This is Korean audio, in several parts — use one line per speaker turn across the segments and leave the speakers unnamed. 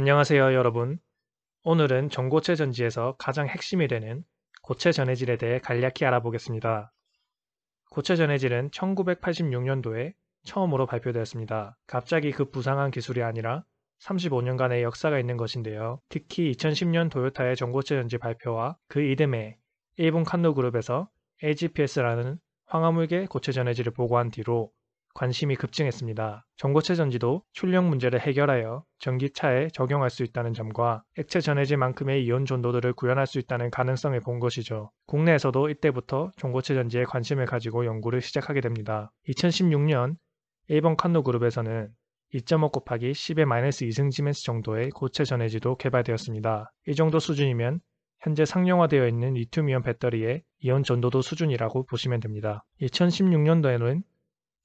안녕하세요, 여러분. 오늘은 전고체 전지에서 가장 핵심이 되는 고체 전해질에 대해 간략히 알아보겠습니다. 고체 전해질은 1986년도에 처음으로 발표되었습니다. 갑자기 그 부상한 기술이 아니라 35년간의 역사가 있는 것인데요. 특히 2010년 도요타의 전고체 전지 발표와 그 이듬해 일본 칸노 그룹에서 AGPS라는 황화물계 고체 전해질을 보고한 뒤로 관심이 급증했습니다. 전고체 전지도 출력 문제를 해결하여 전기차에 적용할 수 있다는 점과 액체 전해지만큼의 이온 존도들을 구현할 수 있다는 가능성을 본 것이죠. 국내에서도 이때부터 전고체 전지에 관심을 가지고 연구를 시작하게 됩니다. 2016년 일본 칸노 그룹에서는 2.5 곱하기 10의 마이너스 2승 지멘스 정도의 고체 전해지도 개발되었습니다. 이 정도 수준이면 현재 상용화되어 있는 리튬이온 배터리의 이온 전도도 수준이라고 보시면 됩니다. 2016년도에는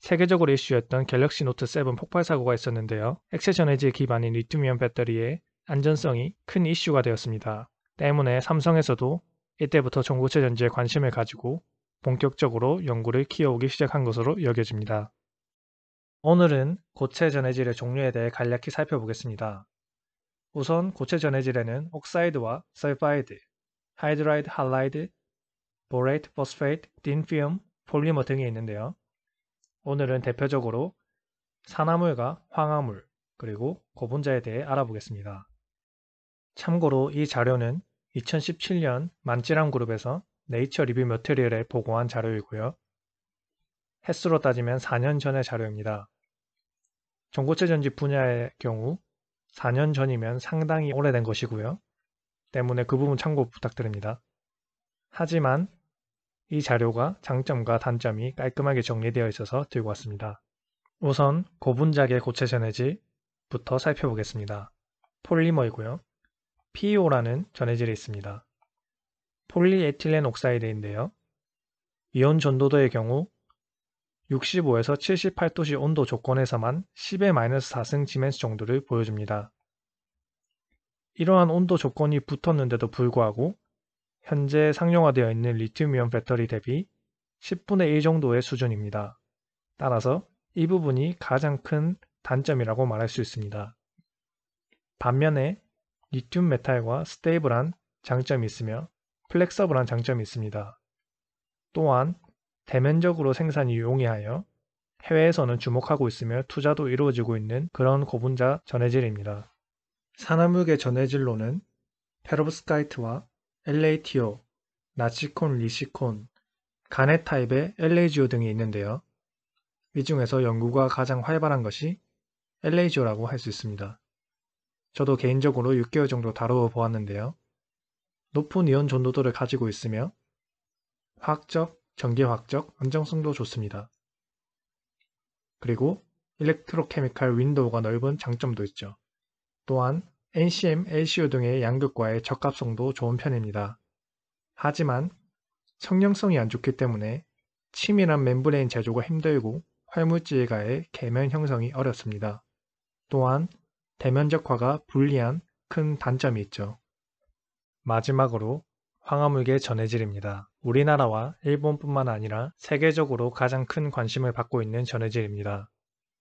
세계적으로 이슈였던 갤럭시 노트 7 폭발 사고가 있었는데요. 액체 전해질 기반인 리튬이온 배터리의 안전성이 큰 이슈가 되었습니다. 때문에 삼성에서도 이때부터 전고체 전지에 관심을 가지고 본격적으로 연구를 키워오기 시작한 것으로 여겨집니다. 오늘은 고체 전해질의 종류에 대해 간략히 살펴보겠습니다. 우선 고체 전해질에는 옥사이드와 설파이드, 하이드라이드 할라이드, 보레이트 포스페이트, 딘피움, 폴리머 등이 있는데요. 오늘은 대표적으로 산화물과 황화물 그리고 고분자에 대해 알아보겠습니다. 참고로 이 자료는 2017년 만찌랑 그룹에서 네이처 리뷰 머테리얼에 보고한 자료이고요. 횟수로 따지면 4년 전의 자료입니다. 전고체 전지 분야의 경우 4년 전이면 상당히 오래된 것이고요. 때문에 그 부분 참고 부탁드립니다. 하지만 이 자료가 장점과 단점이 깔끔하게 정리되어 있어서 들고 왔습니다. 우선 고분자계 고체전해질부터 살펴보겠습니다. 폴리머이고요. p o 라는 전해질이 있습니다. 폴리에틸렌 옥사이드인데요. 이온 전도도의 경우 65에서 78도씨 온도 조건에서만 10의-4승 지멘스 정도를 보여줍니다. 이러한 온도 조건이 붙었는데도 불구하고 현재 상용화되어 있는 리튬이온 배터리 대비 10분의 1 정도의 수준입니다. 따라서 이 부분이 가장 큰 단점이라고 말할 수 있습니다. 반면에 리튬 메탈과 스테이블한 장점이 있으며 플렉서블한 장점이 있습니다. 또한 대면적으로 생산이 용이하여 해외에서는 주목하고 있으며 투자도 이루어지고 있는 그런 고분자 전해질입니다. 산화물계 전해질로는 페로브스카이트와 LATO, 나치콘 리시콘, 가넷 타입의 l a 이 o 등이 있는데요. 이 중에서 연구가 가장 활발한 것이 l a 이 o 라고할 수 있습니다. 저도 개인적으로 6개월 정도 다루어 보았는데요. 높은 이온 전도도를 가지고 있으며 화학적, 전기화학적 안정성도 좋습니다. 그리고 일렉트로케미칼 윈도우가 넓은 장점도 있죠. 또한 NCM, LCO 등의 양극과의 적합성도 좋은 편입니다. 하지만 성형성이 안 좋기 때문에 치밀한 멤브레인 제조가 힘들고 활물질에 가해 계면 형성이 어렵습니다. 또한 대면적화가 불리한 큰 단점이 있죠. 마지막으로 황화물계 전해질입니다. 우리나라와 일본뿐만 아니라 세계적으로 가장 큰 관심을 받고 있는 전해질입니다.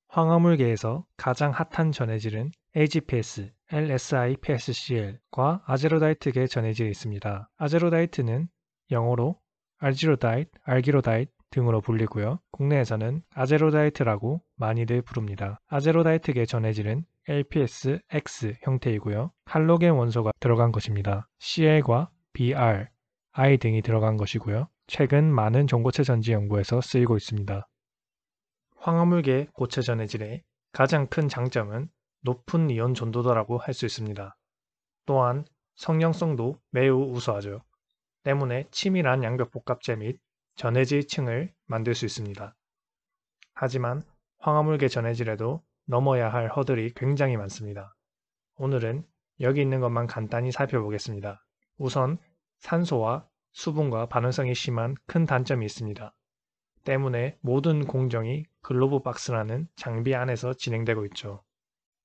황화물계에서 가장 핫한 전해질은 AGPS, LSI PSCL과 아제로다이트계 전해져 있습니다. 아제로다이트는 영어로 알지로다이트, 알기로다이트 등으로 불리고요. 국내에서는 아제로다이트라고 많이들 부릅니다. 아제로다이트계 전해질은 LPS-X 형태이고요. 할로겐 원소가 들어간 것입니다. CL과 BR, I 등이 들어간 것이고요. 최근 많은 종고체 전지 연구에서 쓰이고 있습니다. 황화물계 고체 전해질의 가장 큰 장점은 높은 이온 전도다라고 할 수 있습니다. 또한 성형성도 매우 우수하죠. 때문에 치밀한 양벽복합제 및 전해질 층을 만들 수 있습니다. 하지만 황화물계 전해질에도 넘어야 할 허들이 굉장히 많습니다. 오늘은 여기 있는 것만 간단히 살펴보겠습니다. 우선 산소와 수분과 반응성이 심한 큰 단점이 있습니다. 때문에 모든 공정이 글로브 박스라는 장비 안에서 진행되고 있죠.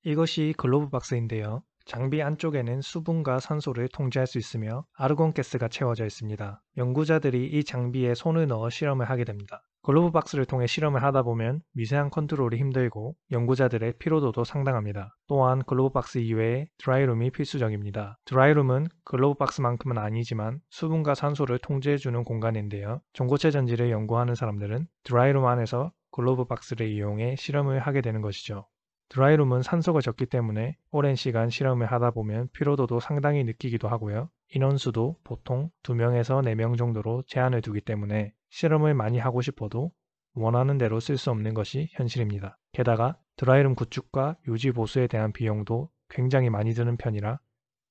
이것이 글로브 박스인데요. 장비 안쪽에는 수분과 산소를 통제할 수 있으며 아르곤 가스가 채워져 있습니다. 연구자들이 이 장비에 손을 넣어 실험을 하게 됩니다. 글로브 박스를 통해 실험을 하다 보면 미세한 컨트롤이 힘들고 연구자들의 피로도도 상당합니다. 또한 글로브 박스 이외에 드라이룸이 필수적입니다. 드라이룸은 글로브 박스만큼은 아니지만 수분과 산소를 통제해주는 공간인데요. 전고체 전지를 연구하는 사람들은 드라이룸 안에서 글로브 박스를 이용해 실험을 하게 되는 것이죠. 드라이룸은 산소가 적기 때문에 오랜 시간 실험을 하다 보면 피로도도 상당히 느끼기도 하고요. 인원수도 보통 2명에서 4명 정도로 제한을 두기 때문에 실험을 많이 하고 싶어도 원하는 대로 쓸 수 없는 것이 현실입니다. 게다가 드라이룸 구축과 유지 보수에 대한 비용도 굉장히 많이 드는 편이라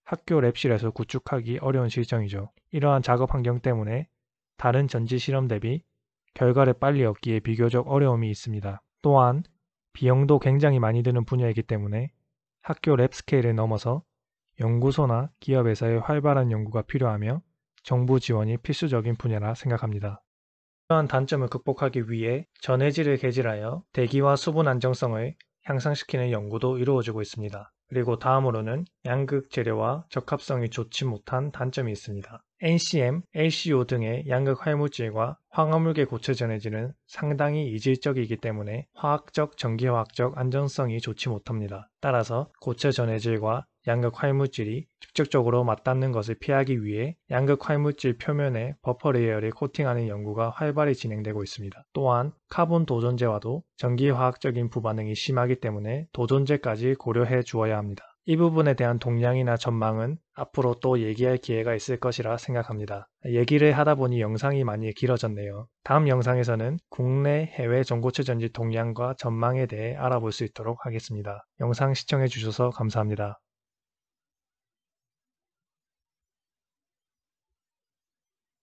학교 랩실에서 구축하기 어려운 실정이죠. 이러한 작업 환경 때문에 다른 전지 실험 대비 결과를 빨리 얻기에 비교적 어려움이 있습니다. 또한 비용도 굉장히 많이 드는 분야이기 때문에 학교 랩 스케일을 넘어서 연구소나 기업에서의 활발한 연구가 필요하며 정부 지원이 필수적인 분야라 생각합니다. 이러한 단점을 극복하기 위해 전해질을 개질하여 대기와 수분 안정성을 향상시키는 연구도 이루어지고 있습니다. 그리고 다음으로는 양극 재료와 적합성이 좋지 못한 단점이 있습니다. NCM, LCO 등의 양극 활물질과 황화물계 고체전해질은 상당히 이질적이기 때문에 화학적, 전기화학적 안전성이 좋지 못합니다. 따라서 고체전해질과 양극 활물질이 직접적으로 맞닿는 것을 피하기 위해 양극 활물질 표면에 버퍼 레이어를 코팅하는 연구가 활발히 진행되고 있습니다. 또한 카본 도전제와도 전기화학적인 부반응이 심하기 때문에 도전제까지 고려해 주어야 합니다. 이 부분에 대한 동향이나 전망은 앞으로 또 얘기할 기회가 있을 것이라 생각합니다. 얘기를 하다 보니 영상이 많이 길어졌네요. 다음 영상에서는 국내 해외 정고체 전지 동향과 전망에 대해 알아볼 수 있도록 하겠습니다. 영상 시청해 주셔서 감사합니다.